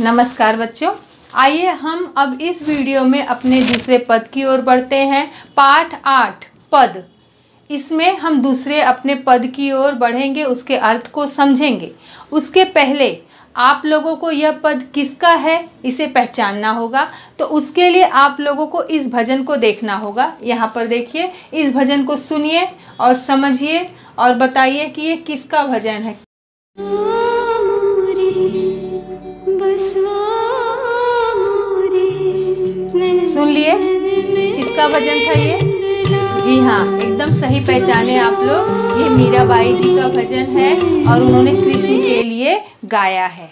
नमस्कार बच्चों आइए हम अब इस वीडियो में अपने दूसरे पद की ओर बढ़ते हैं पाठ आठ पद इसमें हम दूसरे अपने पद की ओर बढ़ेंगे उसके अर्थ को समझेंगे उसके पहले आप लोगों को यह पद किसका है इसे पहचानना होगा तो उसके लिए आप लोगों को इस भजन को देखना होगा यहाँ पर देखिए इस भजन को सुनिए और समझिए और बताइए कि ये किसका भजन है सुन लिए किसका भजन था ये जी हाँ एकदम सही पहचाने आप लोग ये मीराबाई जी का भजन है और उन्होंने कृष्ण के लिए गाया है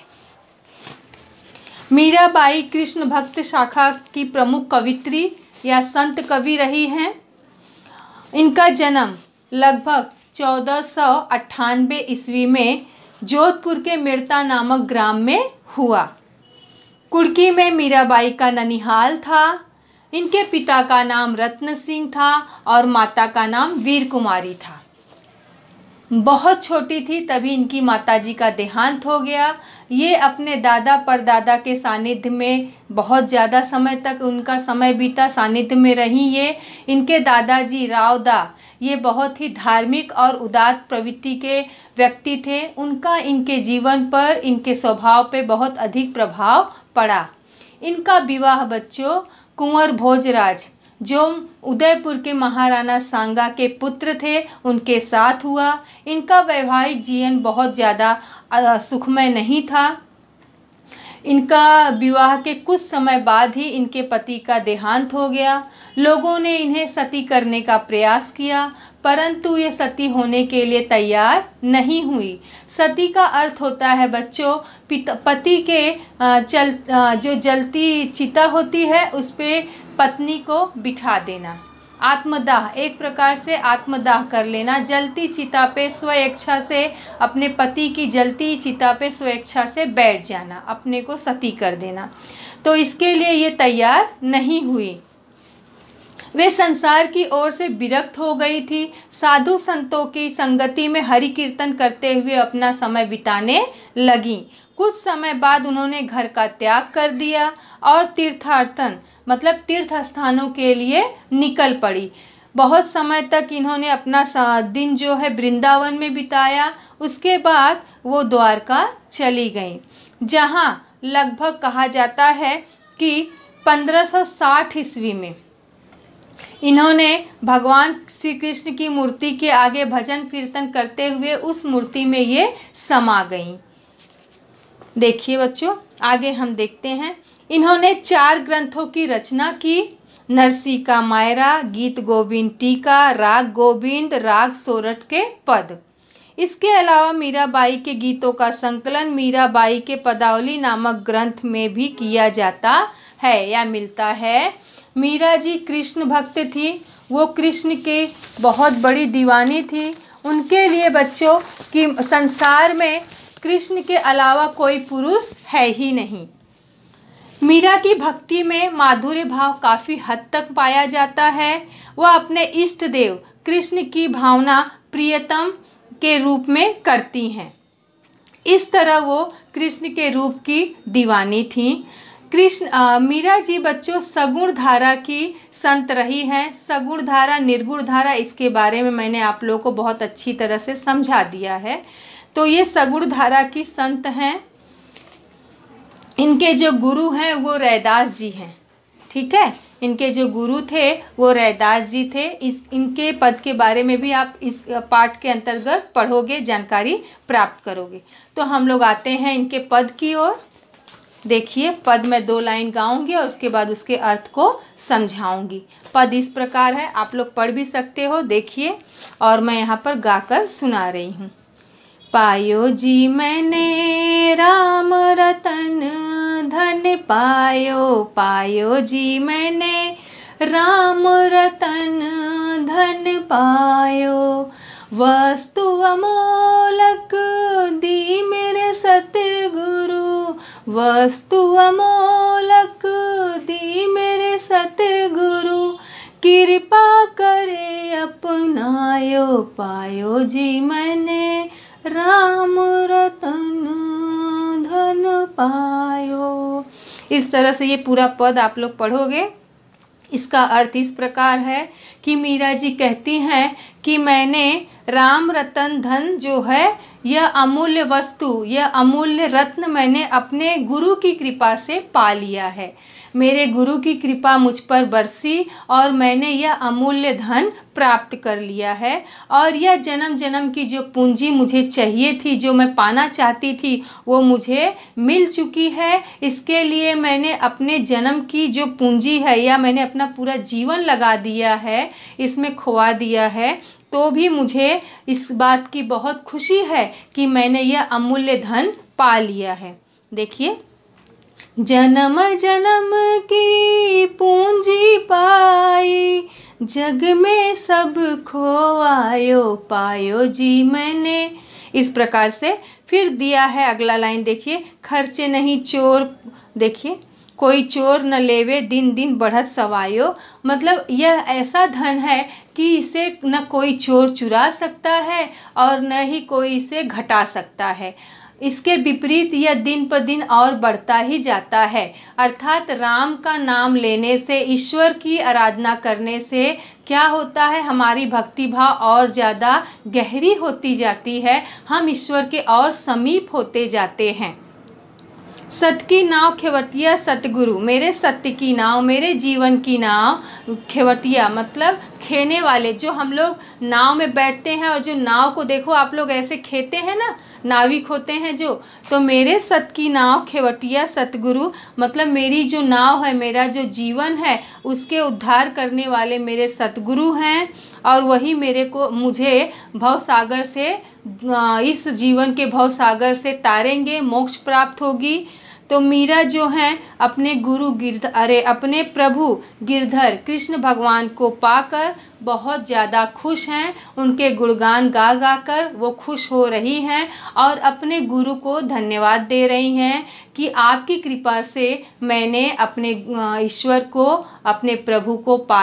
मीराबाई कृष्ण भक्त शाखा की प्रमुख कवित्री या संत कवि रही हैं इनका जन्म लगभग चौदह सौ अट्ठानबे ईस्वी में जोधपुर के मिर्ता नामक ग्राम में हुआ कुड़की में मीराबाई का ननिहाल था इनके पिता का नाम रत्न सिंह था और माता का नाम वीर कुमारी था बहुत छोटी थी तभी इनकी माताजी का देहांत हो गया ये अपने दादा परदादा के सानिध्य में बहुत ज़्यादा समय तक उनका समय बीता सानिध्य में रहीं ये इनके दादाजी रावदा ये बहुत ही धार्मिक और उदात प्रवृत्ति के व्यक्ति थे उनका इनके जीवन पर इनके स्वभाव पे बहुत अधिक प्रभाव पड़ा इनका विवाह बच्चों कुंवर भोजराज जो उदयपुर के महाराणा सांगा के पुत्र थे उनके साथ हुआ इनका वैवाहिक जीवन बहुत ज़्यादा सुखमय नहीं था इनका विवाह के कुछ समय बाद ही इनके पति का देहांत हो गया लोगों ने इन्हें सती करने का प्रयास किया परंतु ये सती होने के लिए तैयार नहीं हुई सती का अर्थ होता है बच्चों पति के चल जो जलती चिता होती है उस पर पत्नी को बिठा देना आत्मदाह एक प्रकार से आत्मदाह कर लेना जलती चिता पे स्वेच्छा से अपने पति की जलती चिता पे स्वेच्छा से बैठ जाना अपने को सती कर देना तो इसके लिए ये तैयार नहीं हुई वे संसार की ओर से विरक्त हो गई थी साधु संतों की संगति में हरि कीर्तन करते हुए अपना समय बिताने लगीं कुछ समय बाद उन्होंने घर का त्याग कर दिया और तीर्थार्थन मतलब तीर्थ स्थानों के लिए निकल पड़ी बहुत समय तक इन्होंने अपना दिन जो है वृंदावन में बिताया उसके बाद वो द्वारका चली गई जहाँ लगभग कहा जाता है कि 1560 ईस्वी में इन्होंने भगवान श्री कृष्ण की मूर्ति के आगे भजन कीर्तन करते हुए उस मूर्ति में ये समा गई देखिए बच्चों आगे हम देखते हैं इन्होंने चार ग्रंथों की रचना की नरसी का मायरा गीत गोविंद टीका राग गोविंद राग सोरठ के पद इसके अलावा मीराबाई के गीतों का संकलन मीराबाई के पदावली नामक ग्रंथ में भी किया जाता है है या मिलता है मीरा जी कृष्ण भक्त थी वो कृष्ण के बहुत बड़ी दीवानी थी उनके लिए बच्चों कि संसार में कृष्ण के अलावा कोई पुरुष है ही नहीं मीरा की भक्ति में माधुर्य भाव काफ़ी हद तक पाया जाता है वह अपने इष्ट देव कृष्ण की भावना प्रियतम के रूप में करती हैं इस तरह वो कृष्ण के रूप की दीवानी थीं कृष्ण मीरा जी बच्चों सगुण धारा की संत रही हैं सगुण धारा निर्गुण धारा इसके बारे में मैंने आप लोगों को बहुत अच्छी तरह से समझा दिया है तो ये सगुण धारा की संत हैं इनके जो गुरु हैं वो रैदास जी हैं ठीक है इनके जो गुरु थे वो रैदास जी थे इस इनके पद के बारे में भी आप इस पाठ के अंतर्गत पढ़ोगे जानकारी प्राप्त करोगे तो हम लोग आते हैं इनके पद की ओर देखिए पद में दो लाइन गाऊंगी और उसके बाद उसके अर्थ को समझाऊंगी पद इस प्रकार है आप लोग पढ़ भी सकते हो देखिए और मैं यहाँ पर गाकर सुना रही हूँ पायो जी मैंने राम रतन धन पायो पायो जी मैंने राम रतन धन पायो वस्तु अमो वस्तु अमोलक दी मेरे सतगुरु कृपा करे अपनायो पायो जी मैंने राम रतन धन पायो इस तरह से ये पूरा पद आप लोग पढ़ोगे इसका अर्थ इस प्रकार है कि मीरा जी कहती हैं कि मैंने राम रतन धन जो है यह अमूल्य वस्तु यह अमूल्य रत्न मैंने अपने गुरु की कृपा से पा लिया है मेरे गुरु की कृपा मुझ पर बरसी और मैंने यह अमूल्य धन प्राप्त कर लिया है और यह जन्म जन्म की जो पूंजी मुझे चाहिए थी जो मैं पाना चाहती थी वो मुझे मिल चुकी है इसके लिए मैंने अपने जन्म की जो पूंजी है या मैंने अपना पूरा जीवन लगा दिया है इसमें खोआ दिया है तो भी मुझे इस बात की बहुत खुशी है कि मैंने यह अमूल्य धन पा लिया है देखिए जन्म जन्म की पूंजी पाई जग में सब खो आयो पायो जी मैंने इस प्रकार से फिर दिया है अगला लाइन देखिए खर्चे नहीं चोर देखिए कोई चोर न लेवे दिन दिन बढ़त सवायो मतलब यह ऐसा धन है कि इसे न कोई चोर चुरा सकता है और न ही कोई इसे घटा सकता है इसके विपरीत यह दिन पर दिन और बढ़ता ही जाता है अर्थात राम का नाम लेने से ईश्वर की आराधना करने से क्या होता है हमारी भक्ति भाव और ज़्यादा गहरी होती जाती है हम ईश्वर के और समीप होते जाते हैं सत की नाव खेवटिया सतगुरु मेरे सत्य की नाव मेरे जीवन की नाव खेवटिया मतलब खेने वाले जो हम लोग नाव में बैठते हैं और जो नाव को देखो आप लोग ऐसे खेते हैं ना नाविक होते हैं जो तो मेरे सत की नाव खेवटिया सतगुरु मतलब मेरी जो नाव है मेरा जो जीवन है उसके उद्धार करने वाले मेरे सतगुरु हैं और वही मेरे को मुझे भव सागर से इस जीवन के भव सागर से तारेंगे मोक्ष प्राप्त होगी तो मीरा जो हैं अपने गुरु गिरध अरे अपने प्रभु गिरधर कृष्ण भगवान को पाकर बहुत ज़्यादा खुश हैं उनके गुणगान गा गा कर वो खुश हो रही हैं और अपने गुरु को धन्यवाद दे रही हैं कि आपकी कृपा से मैंने अपने ईश्वर को अपने प्रभु को पा